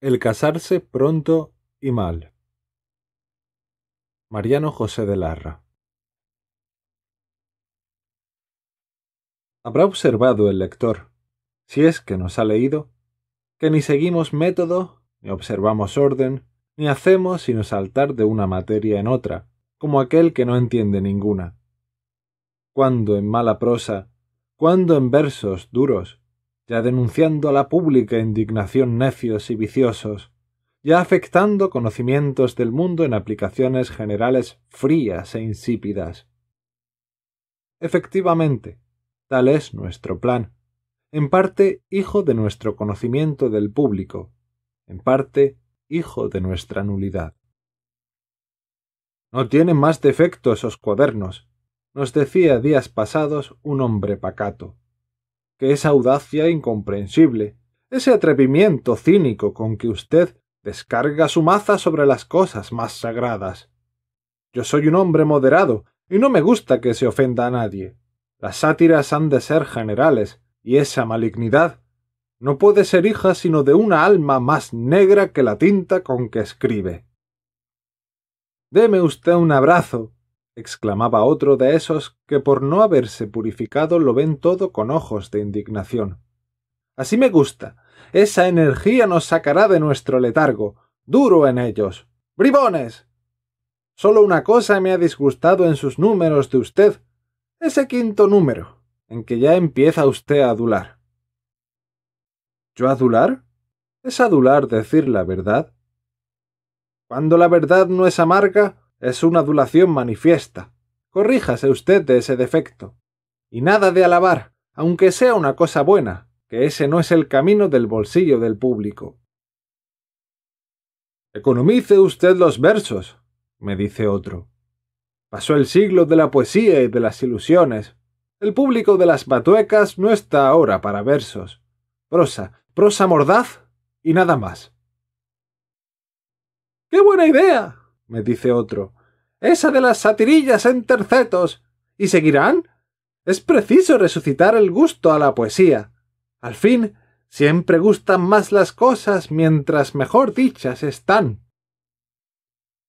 El casarse pronto y mal. Mariano José de Larra. Habrá observado el lector, si es que nos ha leído, que ni seguimos método, ni observamos orden, ni hacemos sino saltar de una materia en otra, como aquel que no entiende ninguna. Cuando en mala prosa, cuando en versos duros, ya denunciando a la pública indignación necios y viciosos, ya afectando conocimientos del mundo en aplicaciones generales frías e insípidas. Efectivamente, tal es nuestro plan, en parte hijo de nuestro conocimiento del público, en parte hijo de nuestra nulidad. No tienen más defecto esos cuadernos, nos decía días pasados un hombre pacato que esa audacia incomprensible, ese atrevimiento cínico con que usted descarga su maza sobre las cosas más sagradas. Yo soy un hombre moderado, y no me gusta que se ofenda a nadie. Las sátiras han de ser generales, y esa malignidad no puede ser hija sino de una alma más negra que la tinta con que escribe. Deme usted un abrazo, exclamaba otro de esos que por no haberse purificado lo ven todo con ojos de indignación. Así me gusta. Esa energía nos sacará de nuestro letargo. Duro en ellos. ¡Bribones! Solo una cosa me ha disgustado en sus números de usted. Ese quinto número, en que ya empieza usted a adular. ¿Yo adular? Es adular decir la verdad. Cuando la verdad no es amarga, es una adulación manifiesta. Corríjase usted de ese defecto. Y nada de alabar, aunque sea una cosa buena, que ese no es el camino del bolsillo del público. Economice usted los versos, me dice otro. Pasó el siglo de la poesía y de las ilusiones. El público de las batuecas no está ahora para versos. Prosa, prosa mordaz y nada más. ¡Qué buena idea! me dice otro. Esa de las satirillas en tercetos. ¿Y seguirán? Es preciso resucitar el gusto a la poesía. Al fin, siempre gustan más las cosas mientras mejor dichas están.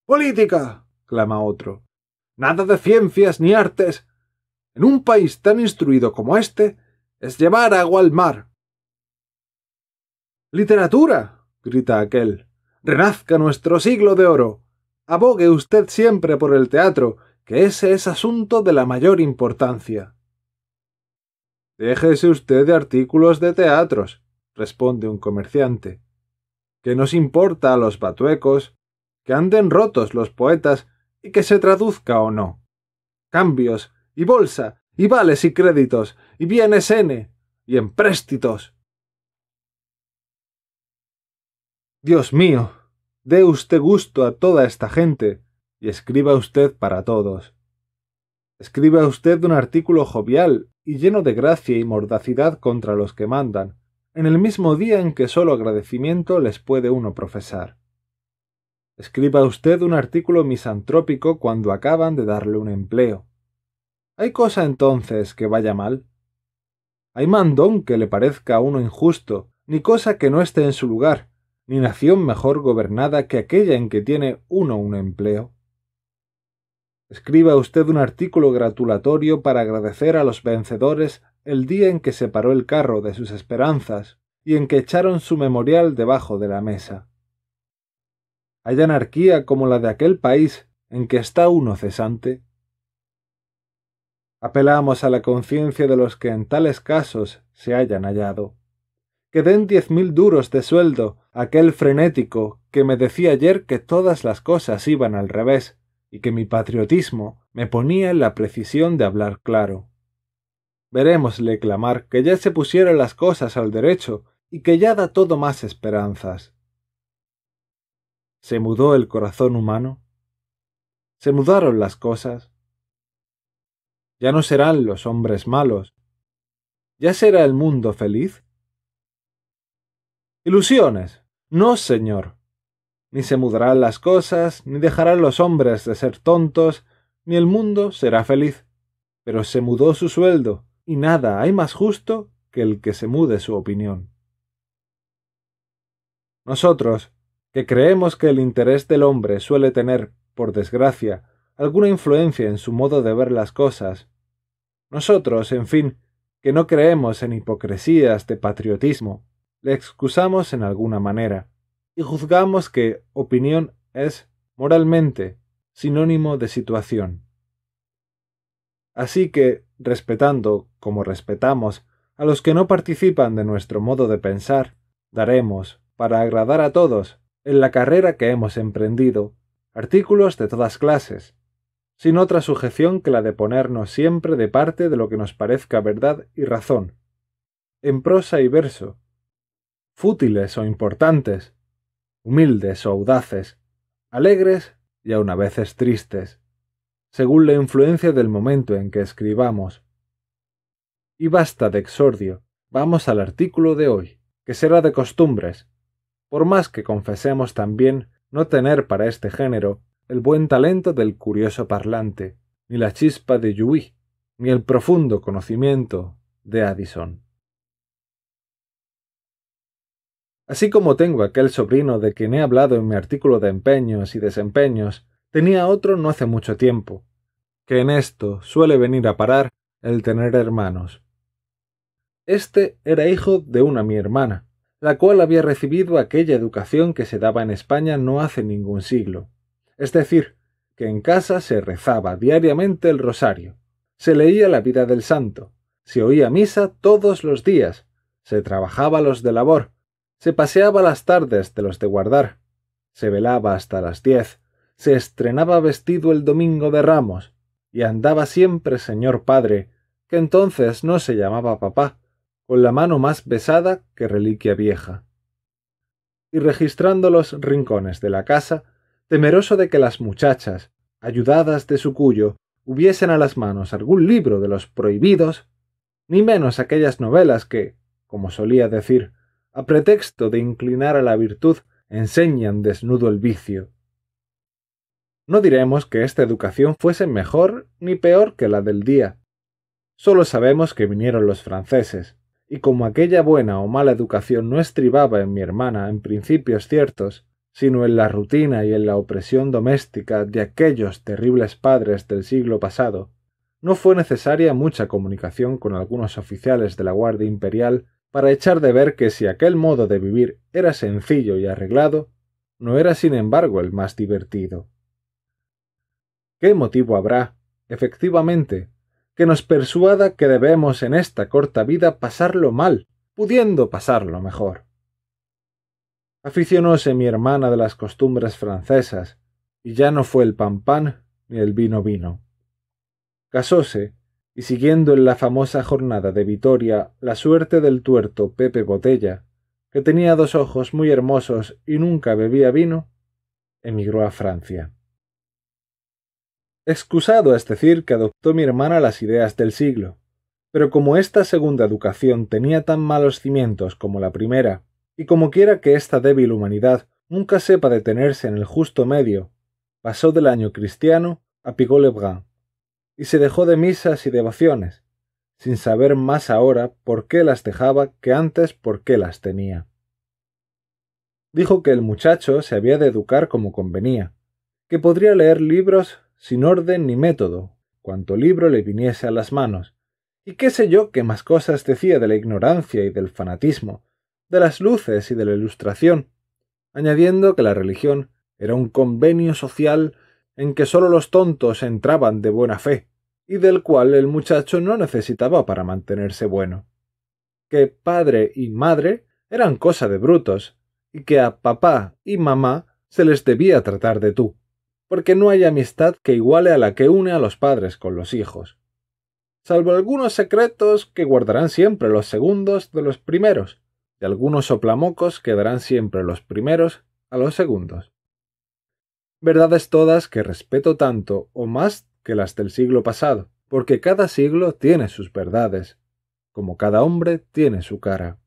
Política. clama otro. Nada de ciencias ni artes. En un país tan instruido como este, es llevar agua al mar. Literatura. grita aquel. Renazca nuestro siglo de oro. Abogue usted siempre por el teatro, que ese es asunto de la mayor importancia. Déjese usted de artículos de teatros, responde un comerciante. que nos importa a los batuecos? Que anden rotos los poetas y que se traduzca o no. Cambios, y bolsa, y vales y créditos, y bienes N, y empréstitos. Dios mío, Dé usted gusto a toda esta gente y escriba usted para todos. Escriba usted un artículo jovial y lleno de gracia y mordacidad contra los que mandan, en el mismo día en que solo agradecimiento les puede uno profesar. Escriba usted un artículo misantrópico cuando acaban de darle un empleo. ¿Hay cosa entonces que vaya mal? ¿Hay mandón que le parezca a uno injusto, ni cosa que no esté en su lugar, ni nación mejor gobernada que aquella en que tiene uno un empleo. Escriba usted un artículo gratulatorio para agradecer a los vencedores el día en que se paró el carro de sus esperanzas y en que echaron su memorial debajo de la mesa. Hay anarquía como la de aquel país en que está uno cesante. Apelamos a la conciencia de los que en tales casos se hayan hallado que den diez mil duros de sueldo, aquel frenético que me decía ayer que todas las cosas iban al revés, y que mi patriotismo me ponía en la precisión de hablar claro. Verémosle clamar que ya se pusieron las cosas al derecho y que ya da todo más esperanzas. ¿Se mudó el corazón humano? ¿Se mudaron las cosas? Ya no serán los hombres malos. ¿Ya será el mundo feliz? Ilusiones. No, señor. Ni se mudarán las cosas, ni dejarán los hombres de ser tontos, ni el mundo será feliz. Pero se mudó su sueldo, y nada hay más justo que el que se mude su opinión. Nosotros, que creemos que el interés del hombre suele tener, por desgracia, alguna influencia en su modo de ver las cosas, nosotros, en fin, que no creemos en hipocresías de patriotismo, le excusamos en alguna manera y juzgamos que opinión es moralmente sinónimo de situación. Así que, respetando como respetamos a los que no participan de nuestro modo de pensar, daremos, para agradar a todos, en la carrera que hemos emprendido, artículos de todas clases, sin otra sujeción que la de ponernos siempre de parte de lo que nos parezca verdad y razón, en prosa y verso, fútiles o importantes, humildes o audaces, alegres y aun a veces tristes, según la influencia del momento en que escribamos. Y basta de exordio, vamos al artículo de hoy, que será de costumbres, por más que confesemos también no tener para este género el buen talento del curioso parlante, ni la chispa de Yui, ni el profundo conocimiento de Addison. Así como tengo aquel sobrino de quien he hablado en mi artículo de empeños y desempeños, tenía otro no hace mucho tiempo, que en esto suele venir a parar el tener hermanos. Este era hijo de una mi hermana, la cual había recibido aquella educación que se daba en España no hace ningún siglo. Es decir, que en casa se rezaba diariamente el rosario, se leía la vida del santo, se oía misa todos los días, se trabajaba los de labor, se paseaba las tardes de los de guardar, se velaba hasta las diez, se estrenaba vestido el domingo de ramos, y andaba siempre señor padre, que entonces no se llamaba papá, con la mano más besada que reliquia vieja. Y registrando los rincones de la casa, temeroso de que las muchachas, ayudadas de su cuyo, hubiesen a las manos algún libro de los prohibidos, ni menos aquellas novelas que, como solía decir, a pretexto de inclinar a la virtud, enseñan desnudo el vicio. No diremos que esta educación fuese mejor ni peor que la del día. Solo sabemos que vinieron los franceses, y como aquella buena o mala educación no estribaba en mi hermana en principios ciertos, sino en la rutina y en la opresión doméstica de aquellos terribles padres del siglo pasado, no fue necesaria mucha comunicación con algunos oficiales de la Guardia Imperial para echar de ver que si aquel modo de vivir era sencillo y arreglado, no era sin embargo el más divertido. ¿Qué motivo habrá, efectivamente, que nos persuada que debemos en esta corta vida pasarlo mal, pudiendo pasarlo mejor? Aficionóse mi hermana de las costumbres francesas, y ya no fue el pan pan ni el vino vino. Casóse, y siguiendo en la famosa jornada de Vitoria la suerte del tuerto Pepe Botella, que tenía dos ojos muy hermosos y nunca bebía vino, emigró a Francia. Excusado es decir que adoptó mi hermana las ideas del siglo, pero como esta segunda educación tenía tan malos cimientos como la primera, y como quiera que esta débil humanidad nunca sepa detenerse en el justo medio, pasó del año cristiano a y se dejó de misas y devociones, sin saber más ahora por qué las dejaba que antes por qué las tenía. Dijo que el muchacho se había de educar como convenía, que podría leer libros sin orden ni método, cuanto libro le viniese a las manos, y qué sé yo qué más cosas decía de la ignorancia y del fanatismo, de las luces y de la ilustración, añadiendo que la religión era un convenio social en que sólo los tontos entraban de buena fe, y del cual el muchacho no necesitaba para mantenerse bueno. Que padre y madre eran cosa de brutos, y que a papá y mamá se les debía tratar de tú, porque no hay amistad que iguale a la que une a los padres con los hijos, salvo algunos secretos que guardarán siempre los segundos de los primeros, y algunos soplamocos que darán siempre los primeros a los segundos verdades todas que respeto tanto o más que las del siglo pasado, porque cada siglo tiene sus verdades, como cada hombre tiene su cara.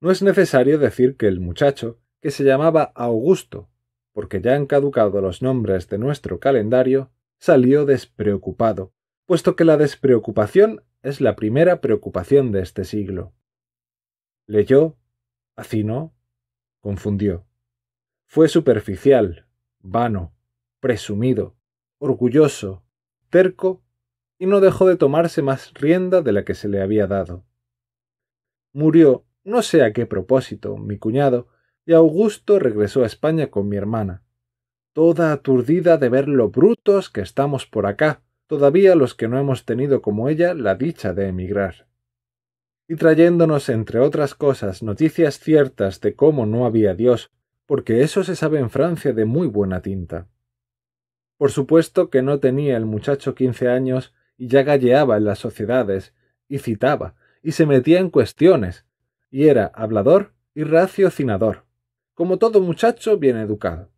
No es necesario decir que el muchacho, que se llamaba Augusto, porque ya han caducado los nombres de nuestro calendario, salió despreocupado, puesto que la despreocupación es la primera preocupación de este siglo. Leyó, hacinó, confundió. Fue superficial, vano, presumido, orgulloso, terco y no dejó de tomarse más rienda de la que se le había dado. Murió, no sé a qué propósito, mi cuñado, y Augusto regresó a España con mi hermana, toda aturdida de ver lo brutos que estamos por acá, todavía los que no hemos tenido como ella la dicha de emigrar y trayéndonos, entre otras cosas, noticias ciertas de cómo no había Dios, porque eso se sabe en Francia de muy buena tinta. Por supuesto que no tenía el muchacho quince años y ya galleaba en las sociedades, y citaba, y se metía en cuestiones, y era hablador y raciocinador, como todo muchacho bien educado.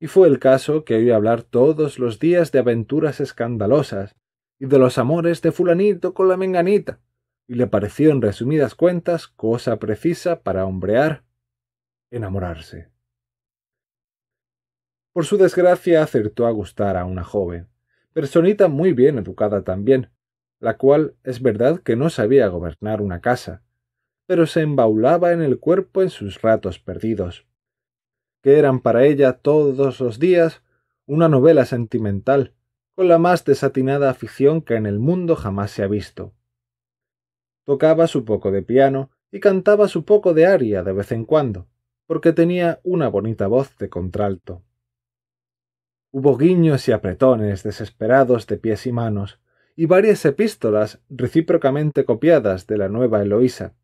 Y fue el caso que oí hablar todos los días de aventuras escandalosas, y de los amores de fulanito con la menganita, y le pareció en resumidas cuentas cosa precisa para hombrear enamorarse. Por su desgracia acertó a gustar a una joven, personita muy bien educada también, la cual es verdad que no sabía gobernar una casa, pero se embaulaba en el cuerpo en sus ratos perdidos, que eran para ella todos los días una novela sentimental, con la más desatinada afición que en el mundo jamás se ha visto. Tocaba su poco de piano y cantaba su poco de aria de vez en cuando, porque tenía una bonita voz de contralto. Hubo guiños y apretones desesperados de pies y manos, y varias epístolas recíprocamente copiadas de la nueva Eloísa.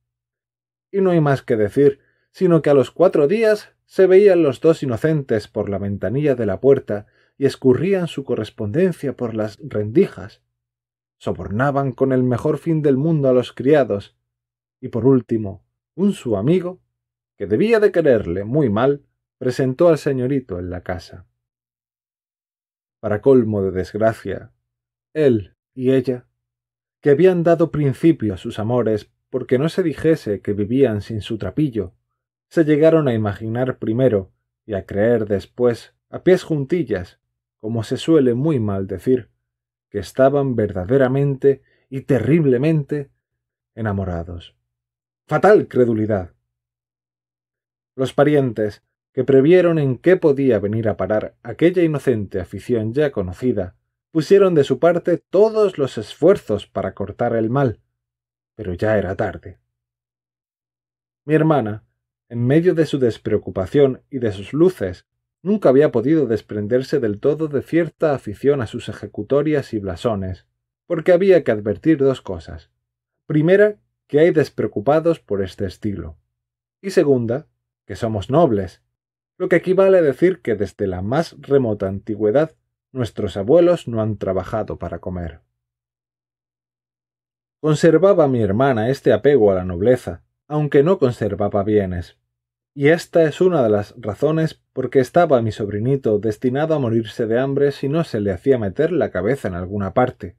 Y no hay más que decir, sino que a los cuatro días se veían los dos inocentes por la ventanilla de la puerta y escurrían su correspondencia por las rendijas, sobornaban con el mejor fin del mundo a los criados, y por último, un su amigo que debía de quererle muy mal, presentó al señorito en la casa. Para colmo de desgracia, él y ella, que habían dado principio a sus amores porque no se dijese que vivían sin su trapillo, se llegaron a imaginar primero y a creer después, a pies juntillas, como se suele muy mal decir, que estaban verdaderamente y terriblemente enamorados. Fatal credulidad. Los parientes, que previeron en qué podía venir a parar aquella inocente afición ya conocida, pusieron de su parte todos los esfuerzos para cortar el mal, pero ya era tarde. Mi hermana, en medio de su despreocupación y de sus luces, nunca había podido desprenderse del todo de cierta afición a sus ejecutorias y blasones, porque había que advertir dos cosas. Primera, que hay despreocupados por este estilo. Y segunda, que somos nobles, lo que equivale a decir que desde la más remota antigüedad nuestros abuelos no han trabajado para comer. Conservaba mi hermana este apego a la nobleza, aunque no conservaba bienes. Y esta es una de las razones por qué estaba mi sobrinito destinado a morirse de hambre si no se le hacía meter la cabeza en alguna parte.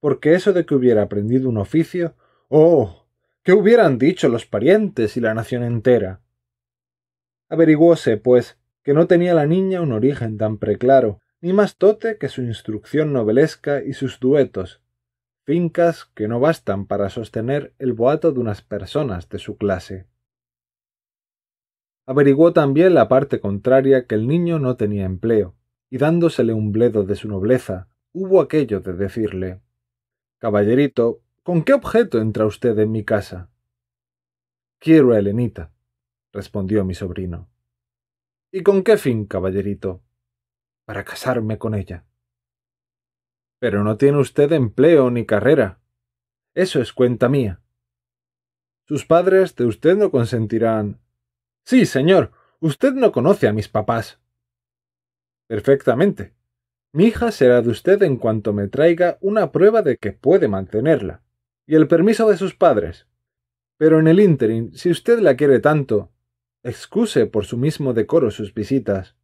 Porque eso de que hubiera aprendido un oficio, ¡oh! ¿Qué hubieran dicho los parientes y la nación entera? Averiguóse, pues, que no tenía la niña un origen tan preclaro, ni más tote que su instrucción novelesca y sus duetos, fincas que no bastan para sostener el boato de unas personas de su clase. Averiguó también la parte contraria que el niño no tenía empleo, y dándosele un bledo de su nobleza, hubo aquello de decirle Caballerito, ¿con qué objeto entra usted en mi casa? Quiero a Helenita respondió mi sobrino. ¿Y con qué fin, caballerito? Para casarme con ella. Pero no tiene usted empleo ni carrera. Eso es cuenta mía. Sus padres de usted no consentirán. Sí, señor, usted no conoce a mis papás. Perfectamente. Mi hija será de usted en cuanto me traiga una prueba de que puede mantenerla, y el permiso de sus padres. Pero en el ínterin, si usted la quiere tanto, excuse por su mismo decoro sus visitas.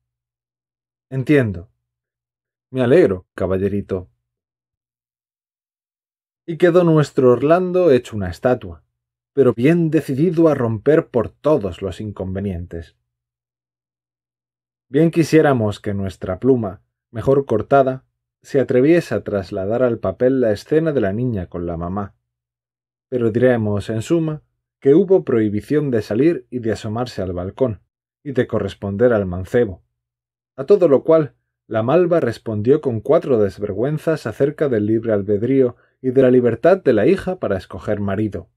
Entiendo. Me alegro, caballerito. Y quedó nuestro Orlando hecho una estatua, pero bien decidido a romper por todos los inconvenientes. Bien quisiéramos que nuestra pluma, mejor cortada, se atreviese a trasladar al papel la escena de la niña con la mamá. Pero diremos, en suma, que hubo prohibición de salir y de asomarse al balcón, y de corresponder al mancebo. A todo lo cual, la malva respondió con cuatro desvergüenzas acerca del libre albedrío y de la libertad de la hija para escoger marido.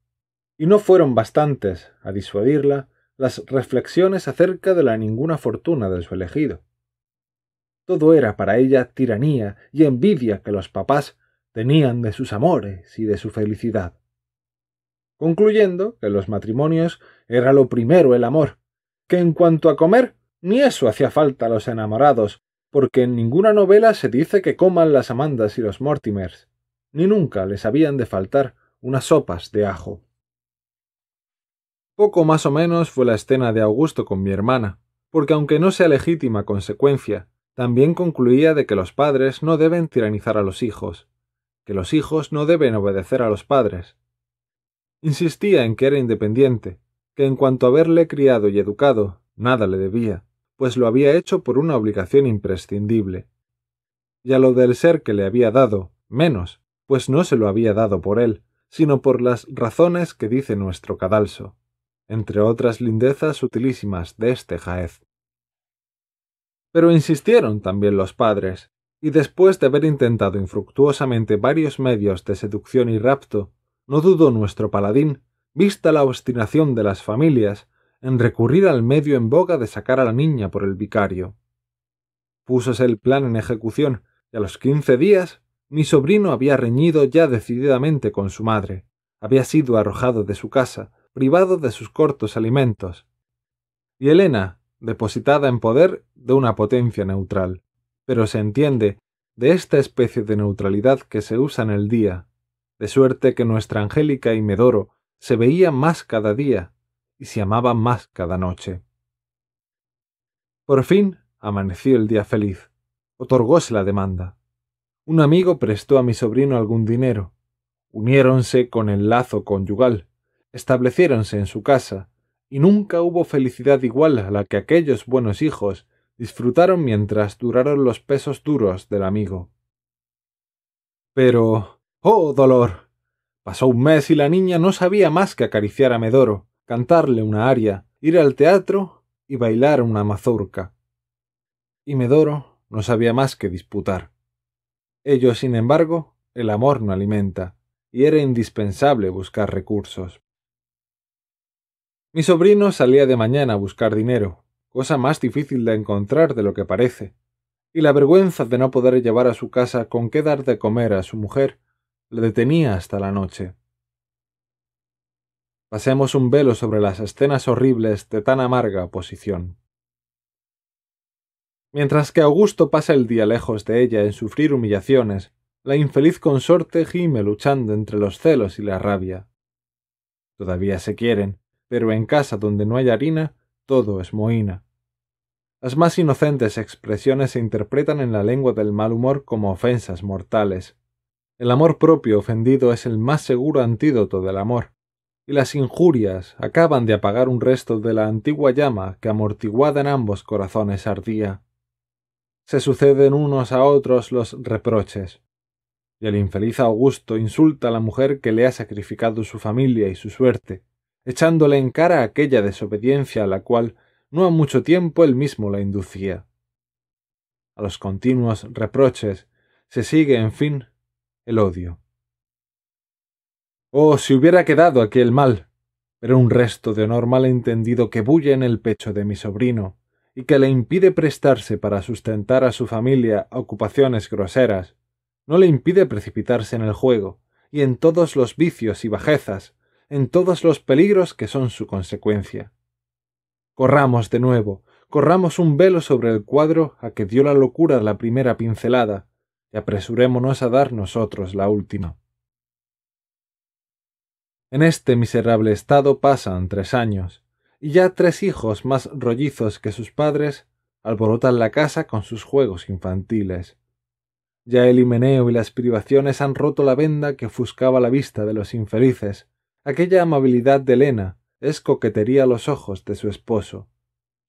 Y no fueron bastantes, a disuadirla, las reflexiones acerca de la ninguna fortuna de su elegido. Todo era para ella tiranía y envidia que los papás tenían de sus amores y de su felicidad concluyendo que los matrimonios era lo primero el amor, que en cuanto a comer, ni eso hacía falta a los enamorados, porque en ninguna novela se dice que coman las Amandas y los Mortimers, ni nunca les habían de faltar unas sopas de ajo. Poco más o menos fue la escena de Augusto con mi hermana, porque aunque no sea legítima consecuencia, también concluía de que los padres no deben tiranizar a los hijos, que los hijos no deben obedecer a los padres, Insistía en que era independiente, que en cuanto a haberle criado y educado, nada le debía, pues lo había hecho por una obligación imprescindible. Y a lo del ser que le había dado, menos, pues no se lo había dado por él, sino por las razones que dice nuestro cadalso, entre otras lindezas utilísimas de este jaez. Pero insistieron también los padres, y después de haber intentado infructuosamente varios medios de seducción y rapto, no dudó nuestro paladín, vista la obstinación de las familias, en recurrir al medio en boga de sacar a la niña por el vicario. Púsose el plan en ejecución, y a los quince días mi sobrino había reñido ya decididamente con su madre, había sido arrojado de su casa, privado de sus cortos alimentos, y Elena, depositada en poder de una potencia neutral. Pero se entiende de esta especie de neutralidad que se usa en el día, de suerte que nuestra Angélica y Medoro se veía más cada día y se amaba más cada noche. Por fin amaneció el día feliz. Otorgóse la demanda. Un amigo prestó a mi sobrino algún dinero. Uniéronse con el lazo conyugal, estableciéronse en su casa, y nunca hubo felicidad igual a la que aquellos buenos hijos disfrutaron mientras duraron los pesos duros del amigo. Pero ¡Oh, dolor! Pasó un mes y la niña no sabía más que acariciar a Medoro, cantarle una aria, ir al teatro y bailar una mazurca. Y Medoro no sabía más que disputar. Ello, sin embargo, el amor no alimenta, y era indispensable buscar recursos. Mi sobrino salía de mañana a buscar dinero, cosa más difícil de encontrar de lo que parece, y la vergüenza de no poder llevar a su casa con qué dar de comer a su mujer le detenía hasta la noche. Pasemos un velo sobre las escenas horribles de tan amarga posición. Mientras que Augusto pasa el día lejos de ella en sufrir humillaciones, la infeliz consorte gime luchando entre los celos y la rabia. Todavía se quieren, pero en casa donde no hay harina, todo es moína. Las más inocentes expresiones se interpretan en la lengua del mal humor como ofensas mortales. El amor propio ofendido es el más seguro antídoto del amor, y las injurias acaban de apagar un resto de la antigua llama que amortiguada en ambos corazones ardía. Se suceden unos a otros los reproches, y el infeliz Augusto insulta a la mujer que le ha sacrificado su familia y su suerte, echándole en cara aquella desobediencia a la cual no ha mucho tiempo él mismo la inducía. A los continuos reproches se sigue, en fin, el odio. Oh, si hubiera quedado aquí el mal, pero un resto de honor entendido que bulle en el pecho de mi sobrino y que le impide prestarse para sustentar a su familia ocupaciones groseras, no le impide precipitarse en el juego y en todos los vicios y bajezas, en todos los peligros que son su consecuencia. Corramos de nuevo, corramos un velo sobre el cuadro a que dio la locura la primera pincelada, y apresurémonos a dar nosotros la última. En este miserable estado pasan tres años, y ya tres hijos más rollizos que sus padres alborotan la casa con sus juegos infantiles. Ya el himeneo y las privaciones han roto la venda que ofuscaba la vista de los infelices. Aquella amabilidad de Elena es coquetería a los ojos de su esposo.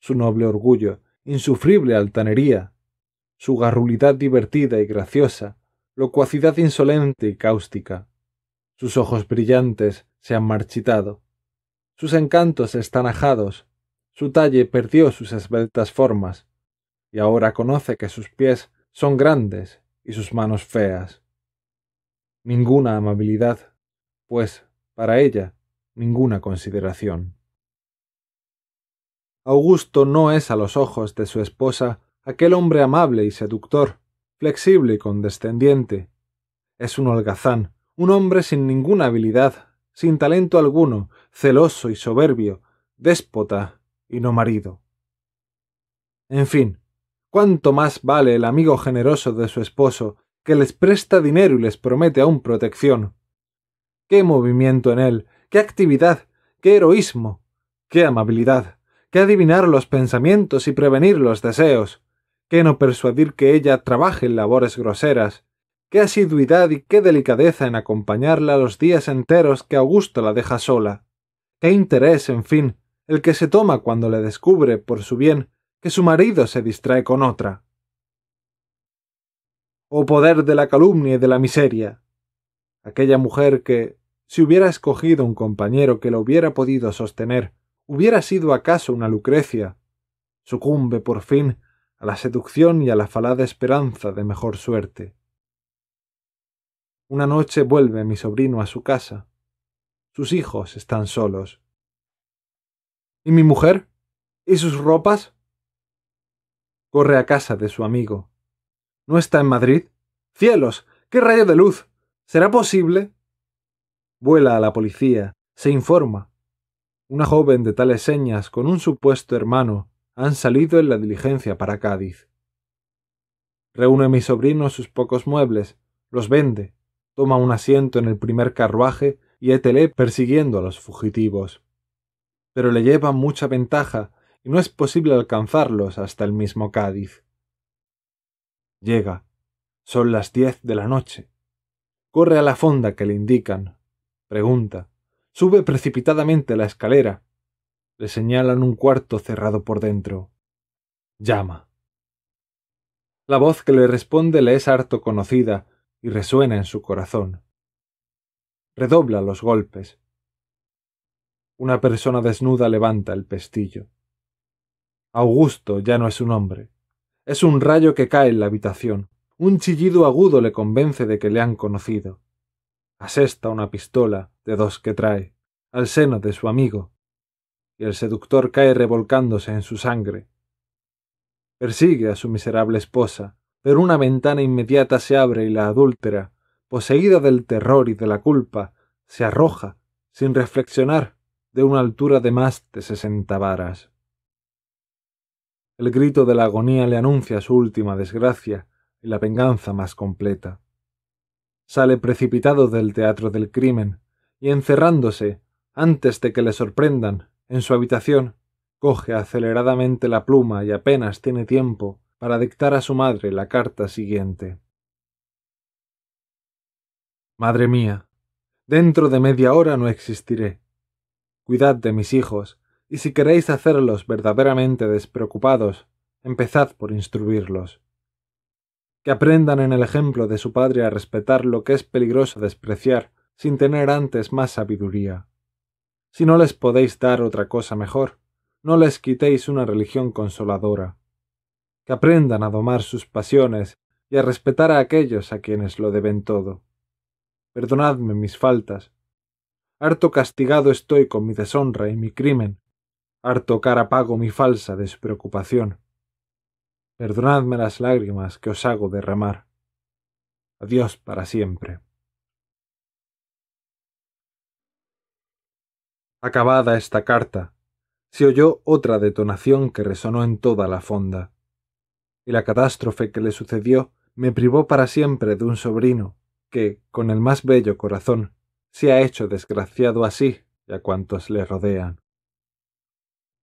Su noble orgullo, insufrible altanería, su garrulidad divertida y graciosa, locuacidad insolente y cáustica. Sus ojos brillantes se han marchitado. Sus encantos están ajados. Su talle perdió sus esbeltas formas. Y ahora conoce que sus pies son grandes y sus manos feas. Ninguna amabilidad, pues, para ella, ninguna consideración. Augusto no es a los ojos de su esposa aquel hombre amable y seductor, flexible y condescendiente. Es un holgazán, un hombre sin ninguna habilidad, sin talento alguno, celoso y soberbio, déspota y no marido. En fin, ¿cuánto más vale el amigo generoso de su esposo, que les presta dinero y les promete aún protección? ¿Qué movimiento en él? ¿Qué actividad? ¿Qué heroísmo? ¿Qué amabilidad? ¿Qué adivinar los pensamientos y prevenir los deseos? qué no persuadir que ella trabaje en labores groseras, qué asiduidad y qué delicadeza en acompañarla los días enteros que Augusto la deja sola, qué interés, en fin, el que se toma cuando le descubre, por su bien, que su marido se distrae con otra. Oh poder de la calumnia y de la miseria. Aquella mujer que, si hubiera escogido un compañero que la hubiera podido sostener, hubiera sido acaso una Lucrecia, sucumbe por fin la seducción y a la falada esperanza de mejor suerte. Una noche vuelve mi sobrino a su casa. Sus hijos están solos. ¿Y mi mujer? ¿Y sus ropas? Corre a casa de su amigo. ¿No está en Madrid? ¡Cielos! ¡Qué rayo de luz! ¿Será posible? Vuela a la policía, se informa. Una joven de tales señas, con un supuesto hermano, han salido en la diligencia para Cádiz. Reúne a mi sobrino sus pocos muebles, los vende, toma un asiento en el primer carruaje y étele persiguiendo a los fugitivos. Pero le lleva mucha ventaja y no es posible alcanzarlos hasta el mismo Cádiz. Llega. Son las diez de la noche. Corre a la fonda que le indican. Pregunta. Sube precipitadamente la escalera le señalan un cuarto cerrado por dentro. Llama. La voz que le responde le es harto conocida y resuena en su corazón. Redobla los golpes. Una persona desnuda levanta el pestillo. Augusto ya no es un hombre. Es un rayo que cae en la habitación. Un chillido agudo le convence de que le han conocido. Asesta una pistola de dos que trae al seno de su amigo y el seductor cae revolcándose en su sangre. Persigue a su miserable esposa, pero una ventana inmediata se abre y la adúltera, poseída del terror y de la culpa, se arroja, sin reflexionar, de una altura de más de sesenta varas. El grito de la agonía le anuncia su última desgracia y la venganza más completa. Sale precipitado del teatro del crimen y encerrándose, antes de que le sorprendan, en su habitación, coge aceleradamente la pluma y apenas tiene tiempo para dictar a su madre la carta siguiente. Madre mía, dentro de media hora no existiré. Cuidad de mis hijos, y si queréis hacerlos verdaderamente despreocupados, empezad por instruirlos. Que aprendan en el ejemplo de su padre a respetar lo que es peligroso despreciar sin tener antes más sabiduría si no les podéis dar otra cosa mejor, no les quitéis una religión consoladora. Que aprendan a domar sus pasiones y a respetar a aquellos a quienes lo deben todo. Perdonadme mis faltas. Harto castigado estoy con mi deshonra y mi crimen. Harto cara pago mi falsa despreocupación. Perdonadme las lágrimas que os hago derramar. Adiós para siempre. acabada esta carta, se oyó otra detonación que resonó en toda la fonda. Y la catástrofe que le sucedió me privó para siempre de un sobrino, que, con el más bello corazón, se ha hecho desgraciado así y a cuantos le rodean.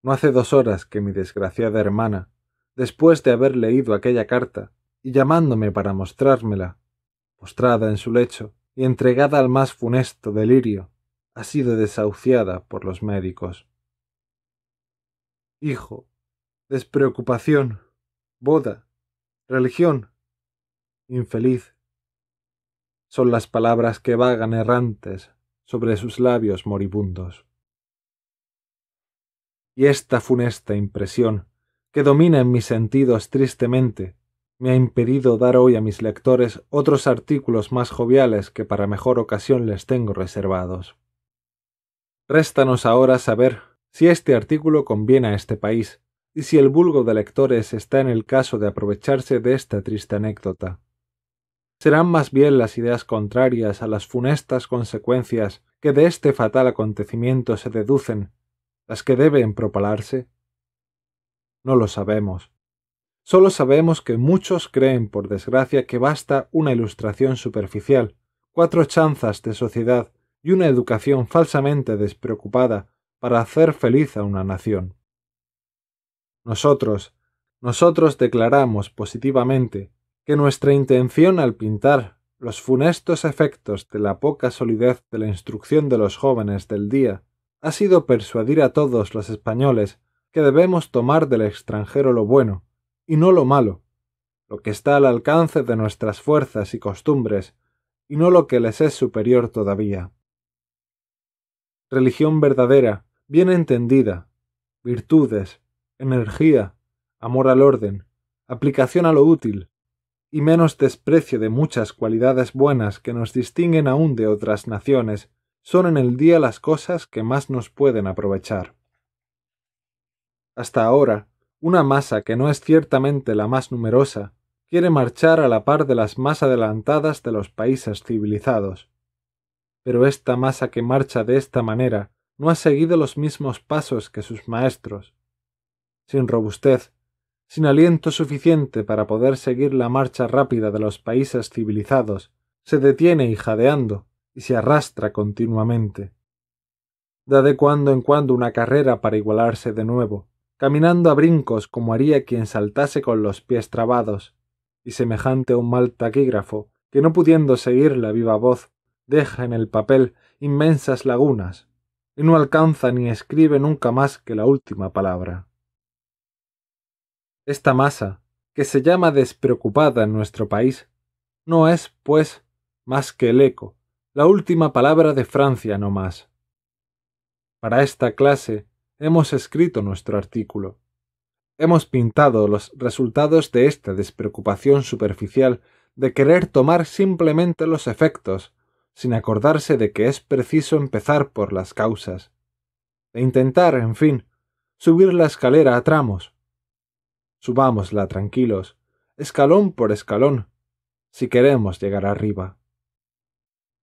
No hace dos horas que mi desgraciada hermana, después de haber leído aquella carta y llamándome para mostrármela, postrada en su lecho y entregada al más funesto delirio, ha sido desahuciada por los médicos. Hijo, despreocupación, boda, religión, infeliz. Son las palabras que vagan errantes sobre sus labios moribundos. Y esta funesta impresión, que domina en mis sentidos tristemente, me ha impedido dar hoy a mis lectores otros artículos más joviales que para mejor ocasión les tengo reservados. Réstanos ahora saber si este artículo conviene a este país y si el vulgo de lectores está en el caso de aprovecharse de esta triste anécdota. Serán más bien las ideas contrarias a las funestas consecuencias que de este fatal acontecimiento se deducen las que deben propalarse? No lo sabemos. Solo sabemos que muchos creen, por desgracia, que basta una ilustración superficial, cuatro chanzas de sociedad, y una educación falsamente despreocupada para hacer feliz a una nación. Nosotros, nosotros declaramos positivamente que nuestra intención al pintar los funestos efectos de la poca solidez de la instrucción de los jóvenes del día ha sido persuadir a todos los españoles que debemos tomar del extranjero lo bueno, y no lo malo, lo que está al alcance de nuestras fuerzas y costumbres, y no lo que les es superior todavía religión verdadera, bien entendida, virtudes, energía, amor al orden, aplicación a lo útil, y menos desprecio de muchas cualidades buenas que nos distinguen aún de otras naciones, son en el día las cosas que más nos pueden aprovechar. Hasta ahora, una masa que no es ciertamente la más numerosa, quiere marchar a la par de las más adelantadas de los países civilizados. Pero esta masa que marcha de esta manera no ha seguido los mismos pasos que sus maestros. Sin robustez, sin aliento suficiente para poder seguir la marcha rápida de los países civilizados, se detiene y jadeando, y se arrastra continuamente. Da de cuando en cuando una carrera para igualarse de nuevo, caminando a brincos como haría quien saltase con los pies trabados, y semejante a un mal taquígrafo, que no pudiendo seguir la viva voz, deja en el papel inmensas lagunas, y no alcanza ni escribe nunca más que la última palabra. Esta masa, que se llama despreocupada en nuestro país, no es, pues, más que el eco, la última palabra de Francia no más. Para esta clase hemos escrito nuestro artículo. Hemos pintado los resultados de esta despreocupación superficial de querer tomar simplemente los efectos sin acordarse de que es preciso empezar por las causas, e intentar, en fin, subir la escalera a tramos. Subámosla tranquilos, escalón por escalón, si queremos llegar arriba.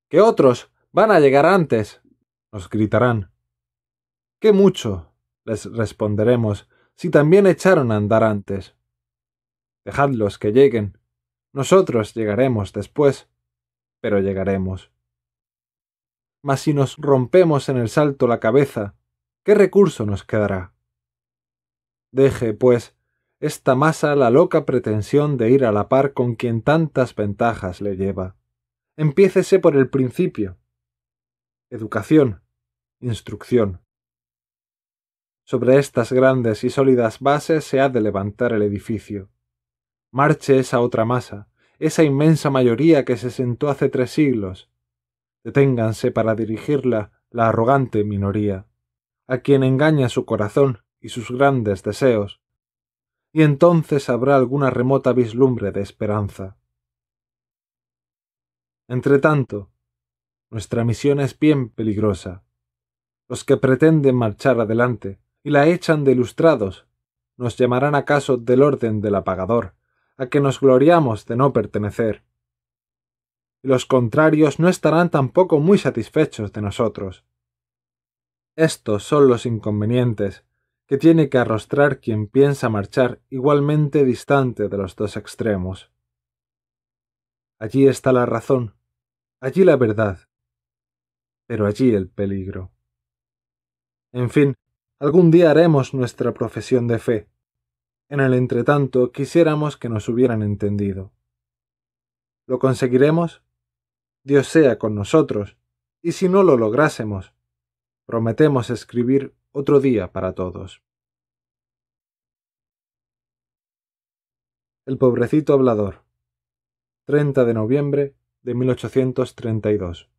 ¡Que otros van a llegar antes! nos gritarán. ¡Qué mucho! les responderemos, si también echaron a andar antes. Dejadlos que lleguen. Nosotros llegaremos después, pero llegaremos. Mas si nos rompemos en el salto la cabeza, ¿qué recurso nos quedará? Deje, pues, esta masa la loca pretensión de ir a la par con quien tantas ventajas le lleva. Empiécese por el principio. Educación, instrucción. Sobre estas grandes y sólidas bases se ha de levantar el edificio. Marche esa otra masa, esa inmensa mayoría que se sentó hace tres siglos, deténganse para dirigirla la arrogante minoría, a quien engaña su corazón y sus grandes deseos, y entonces habrá alguna remota vislumbre de esperanza. Entretanto, nuestra misión es bien peligrosa. Los que pretenden marchar adelante y la echan de ilustrados nos llamarán acaso del orden del apagador, a que nos gloriamos de no pertenecer, los contrarios no estarán tampoco muy satisfechos de nosotros. Estos son los inconvenientes que tiene que arrostrar quien piensa marchar igualmente distante de los dos extremos. Allí está la razón, allí la verdad, pero allí el peligro. En fin, algún día haremos nuestra profesión de fe. En el entretanto quisiéramos que nos hubieran entendido. ¿Lo conseguiremos? Dios sea con nosotros, y si no lo lográsemos, prometemos escribir otro día para todos. El pobrecito hablador. 30 de noviembre de 1832.